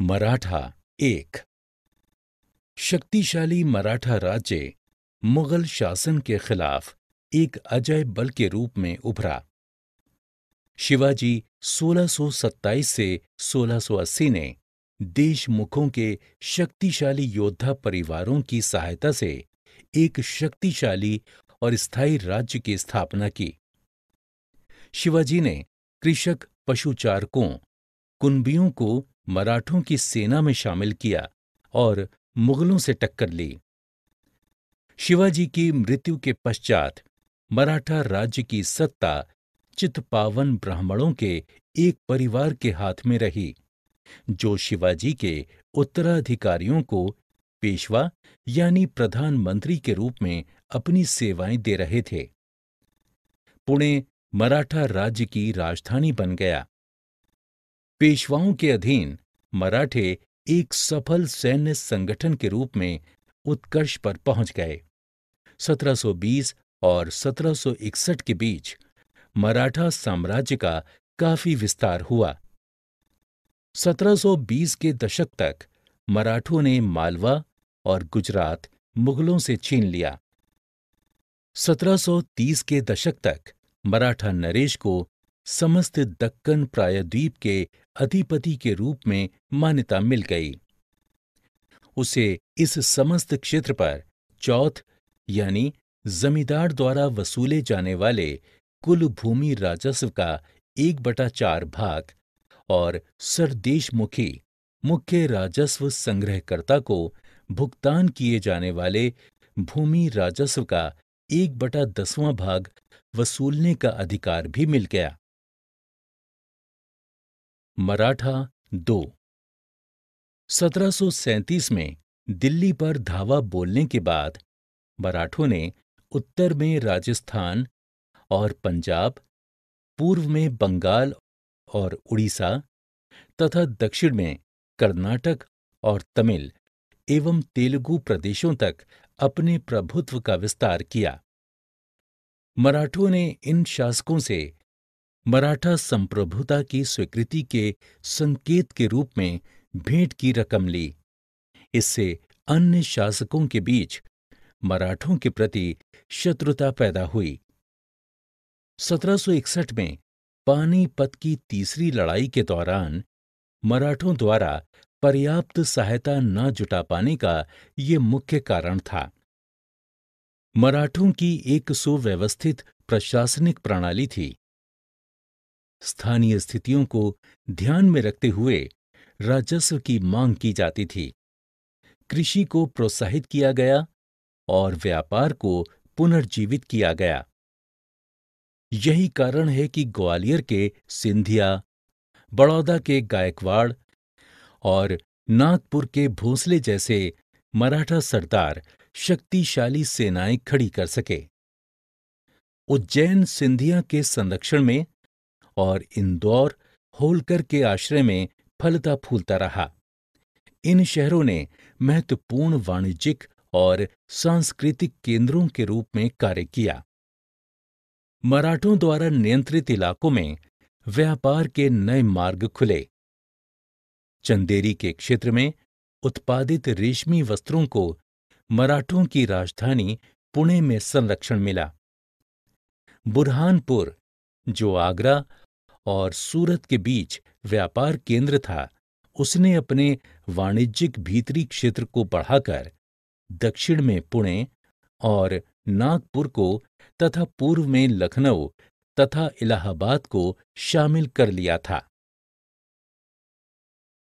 मराठा एक शक्तिशाली मराठा राज्य मुगल शासन के खिलाफ एक अजय बल के रूप में उभरा शिवाजी 1627 से 1680 ने देशमुखों के शक्तिशाली योद्धा परिवारों की सहायता से एक शक्तिशाली और स्थायी राज्य की स्थापना की शिवाजी ने कृषक पशुचारकों कुंबियों को मराठों की सेना में शामिल किया और मुगलों से टक्कर ली शिवाजी की मृत्यु के पश्चात मराठा राज्य की सत्ता चित्पावन ब्राह्मणों के एक परिवार के हाथ में रही जो शिवाजी के उत्तराधिकारियों को पेशवा यानी प्रधानमंत्री के रूप में अपनी सेवाएं दे रहे थे पुणे मराठा राज्य की राजधानी बन गया पेशवाओं के अधीन मराठे एक सफल सैन्य संगठन के रूप में उत्कर्ष पर पहुंच गए 1720 और 1761 के बीच मराठा साम्राज्य का काफी विस्तार हुआ 1720 के दशक तक मराठों ने मालवा और गुजरात मुगलों से छीन लिया 1730 के दशक तक मराठा नरेश को समस्त दक्कन प्रायद्वीप के अधिपति के रूप में मान्यता मिल गई उसे इस समस्त क्षेत्र पर चौथ यानी जमींदार द्वारा वसूले जाने वाले कुल भूमि राजस्व का एक बटा चार भाग और सरदेशमुखी मुख्य राजस्व संग्रहकर्ता को भुगतान किए जाने वाले भूमि राजस्व का एक बटा दसवां भाग वसूलने का अधिकार भी मिल गया मराठा दो सत्रह में दिल्ली पर धावा बोलने के बाद मराठों ने उत्तर में राजस्थान और पंजाब पूर्व में बंगाल और उड़ीसा तथा दक्षिण में कर्नाटक और तमिल एवं तेलुगु प्रदेशों तक अपने प्रभुत्व का विस्तार किया मराठों ने इन शासकों से मराठा संप्रभुता की स्वीकृति के संकेत के रूप में भेंट की रकम ली इससे अन्य शासकों के बीच मराठों के प्रति शत्रुता पैदा हुई 1761 में पानीपत की तीसरी लड़ाई के दौरान मराठों द्वारा पर्याप्त सहायता न जुटा पाने का ये मुख्य कारण था मराठों की एक सुव्यवस्थित प्रशासनिक प्रणाली थी स्थानीय स्थितियों को ध्यान में रखते हुए राजस्व की मांग की जाती थी कृषि को प्रोत्साहित किया गया और व्यापार को पुनर्जीवित किया गया यही कारण है कि ग्वालियर के सिंधिया बड़ौदा के गायकवाड़ और नागपुर के भोसले जैसे मराठा सरदार शक्तिशाली सेनाएं खड़ी कर सके उज्जैन सिंधिया के संरक्षण में और इंदौर होलकर के आश्रय में फलता फूलता रहा इन शहरों ने महत्वपूर्ण वाणिज्यिक और सांस्कृतिक केंद्रों के रूप में कार्य किया मराठों द्वारा नियंत्रित इलाकों में व्यापार के नए मार्ग खुले चंदेरी के क्षेत्र में उत्पादित रेशमी वस्त्रों को मराठों की राजधानी पुणे में संरक्षण मिला बुरहानपुर जो आगरा और सूरत के बीच व्यापार केंद्र था उसने अपने वाणिज्यिक भीतरी क्षेत्र को बढ़ाकर दक्षिण में पुणे और नागपुर को तथा पूर्व में लखनऊ तथा इलाहाबाद को शामिल कर लिया था